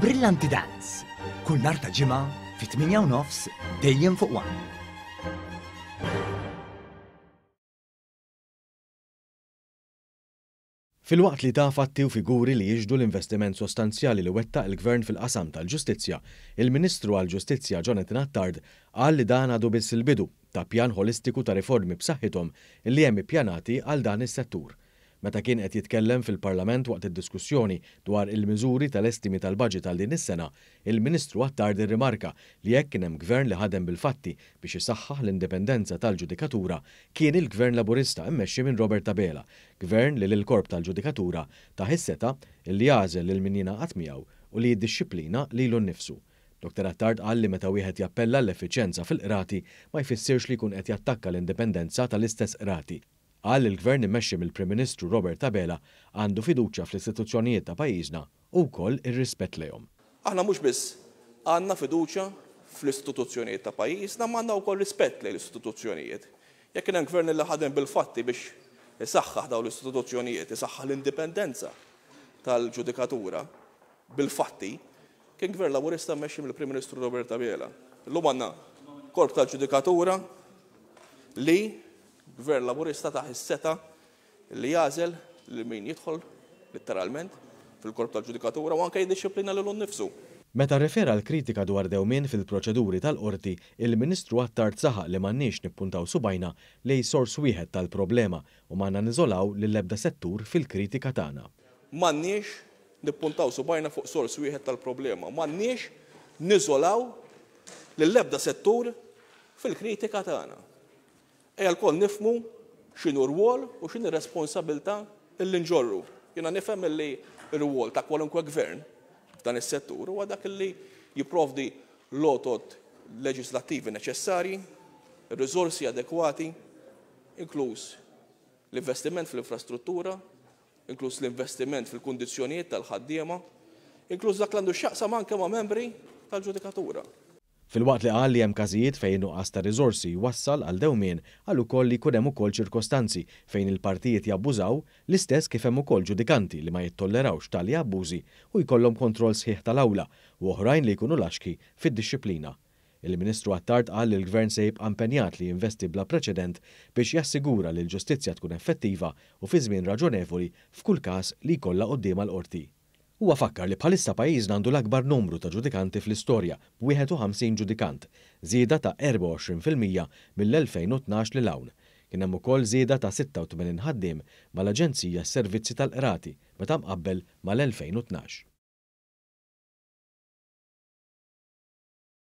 Brillanti Dance. Kull narta ġima ġimgħa fit-8 nofs dejjem fuq wan. Fil-waqt li ta' fatti u figuri li jiġdu l-investiment sostanzjali li wettaq il-gvern fil-qasam tal-ġustizzja, il-Ministru għal-Ġustizzja Jonathan Attard għal li dan għadu biss il-bidu ta' pjan holistiku ta' riformi b'saħħithom li hemm ippjanati għal dan is-settur meta kien qed jitkellem fil-Parlament waqt id-diskussjoni dwar il-miżuri tal-estimi tal-baġit għal din is-sena, il-Ministru għattar din rimarka li jekk kien hemm gvern li ħadem bil-fatti biex isaħħaħ l-indipendenza tal-ġudikatura kien il-gvern laburista immexxi minn Robert Tabela, gvern li l-korp tal-ġudikatura taħisseta li jażel lil min qatt miegħu u li jiddixxiplina lilu nnifsu. Dr. Attard li meta wieħed jappella l-effiċenza fil-qrati ma jfissirx li jkun qed jattakka l-indipendenza tal-istess qrati Għal il-gvern imexxi mill-Prim Ministru Robert Tabela għandu fiduċja fl-istituzzjonijiet ta' pajjiżna u wkoll ir-rispett lejhom. Aħna mhux biss għandna fiduċja fl-istituzzjonijiet ta' pajjiżna ma għandna wkoll rispett lejn l-istituzzjonijiet. Jekk hemm gvern li ħadem bil-fatti biex isaħħaħ dawn l-istituzzjonijiet, isaħħaħ l-indipendenza tal-ġudikatura bil-fatti, kien gvern laburista meċi mill-Prim Ministru Robert Tabela. L-lum għanna korp tal-ġudikatura li gvern laburista taħ is-seta li jażel li min jidħol literalment fil-korp tal-ġudikatura u anke jiddisciplina lilu nnifsu. Meta refera l-kritika dwar dewmin fil-proċeduri tal-qorti, il-Ministru għattar saħaq li mannix nippuntaw subajna li sors wieħed tal-problema u manna nizolaw li ebda settur fil-kritika tagħna. Mannix nippuntaw subajna fuq sors wieħed tal-problema, mannix nizolaw li ebda settur fil-kritika tagħna. Eja l-kol nifmu xinu rwol u xinu responsabilta l-inġorru. Jena nifem li l-wol ta' kwalunkwe gvern dan is-settur u għadak li jiprovdi lotot leġislativi neċessari, rizorsi adekwati, inkluż l-investiment fl-infrastruttura, inkluż l-investiment fil kondizjoniet tal-ħaddiema, inkluż dak l-għandu xaqsa manke ma' membri tal-ġudikatura. Fil-waqt li qal li hemm każijiet fejn nuqqas ta' riżorsi wassal għal dewmien għal ukoll li jkun hemm ukoll ċirkostanzi fejn il-partijiet jabbużaw l-istess kif hemm ukoll ġudikanti li ma jittollerawx tali abbużi u jkollhom kontroll sħiħ tal-awla u oħrajn li jkunu laxki fid-dixxiplina. Il-Ministru għattart għal l gvern se jibqa' impenjat li investi bla preċedent biex jassigura li l-ġustizzja tkun effettiva u fi żmien raġonevoli f'kull każ li jkollha quddiem għall qorti Huwa għafakkar li bħalissa pajjiżna għandu l-akbar numru ta' ġudikanti fl-istorja, 51 ġudikant, żieda ta' 24% mill-2012 li lawn. Kien hemm ukoll żieda ta' 86 ħaddiem mal-Aġenzija Servizzi tal-Qrati meta mqabbel mal-2012.